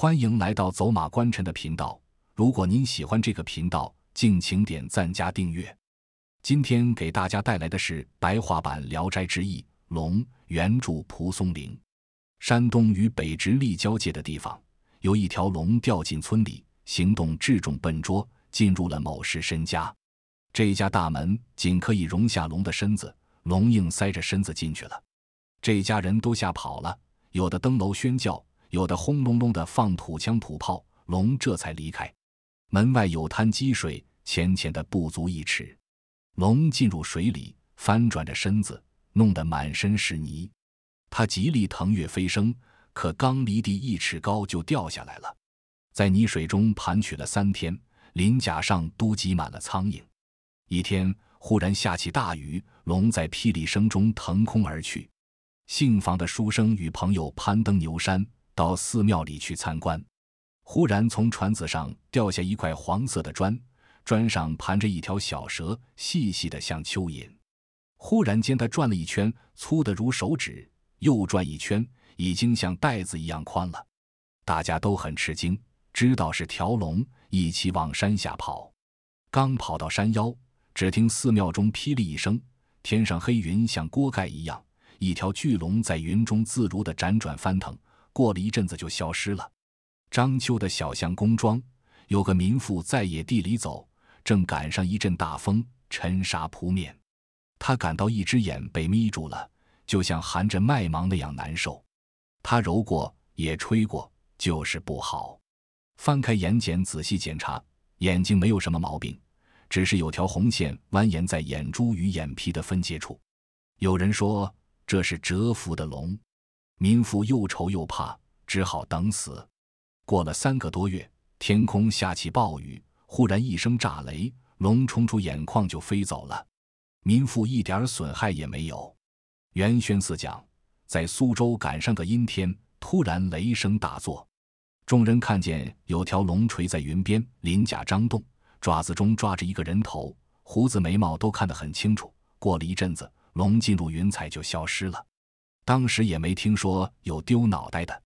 欢迎来到走马观尘的频道。如果您喜欢这个频道，敬请点赞加订阅。今天给大家带来的是白话版《聊斋志异·龙》，原著蒲松龄。山东与北直隶交界的地方，有一条龙掉进村里，行动至重笨拙，进入了某氏身家。这家大门仅可以容下龙的身子，龙硬塞着身子进去了。这家人都吓跑了，有的登楼宣叫。有的轰隆隆的放土枪土炮，龙这才离开。门外有滩积水，浅浅的不足一尺。龙进入水里，翻转着身子，弄得满身是泥。他极力腾跃飞升，可刚离地一尺高就掉下来了。在泥水中盘曲了三天，鳞甲上都挤满了苍蝇。一天忽然下起大雨，龙在霹雳声中腾空而去。姓房的书生与朋友攀登牛山。到寺庙里去参观，忽然从船子上掉下一块黄色的砖，砖上盘着一条小蛇，细细的像蚯蚓。忽然间，它转了一圈，粗的如手指，又转一圈，已经像袋子一样宽了。大家都很吃惊，知道是条龙，一起往山下跑。刚跑到山腰，只听寺庙中霹雳一声，天上黑云像锅盖一样，一条巨龙在云中自如地辗转翻腾。过了一阵子就消失了。章丘的小巷工庄有个民妇在野地里走，正赶上一阵大风，尘沙扑面。她感到一只眼被眯住了，就像含着麦芒那样难受。她揉过，也吹过，就是不好。翻开眼睑仔细检查，眼睛没有什么毛病，只是有条红线蜿蜒在眼珠与眼皮的分界处。有人说这是蛰伏的龙。民妇又愁又怕，只好等死。过了三个多月，天空下起暴雨，忽然一声炸雷，龙冲出眼眶就飞走了，民妇一点损害也没有。袁宣四讲，在苏州赶上个阴天，突然雷声大作，众人看见有条龙垂在云边，鳞甲张动，爪子中抓着一个人头，胡子眉毛都看得很清楚。过了一阵子，龙进入云彩就消失了。当时也没听说有丢脑袋的。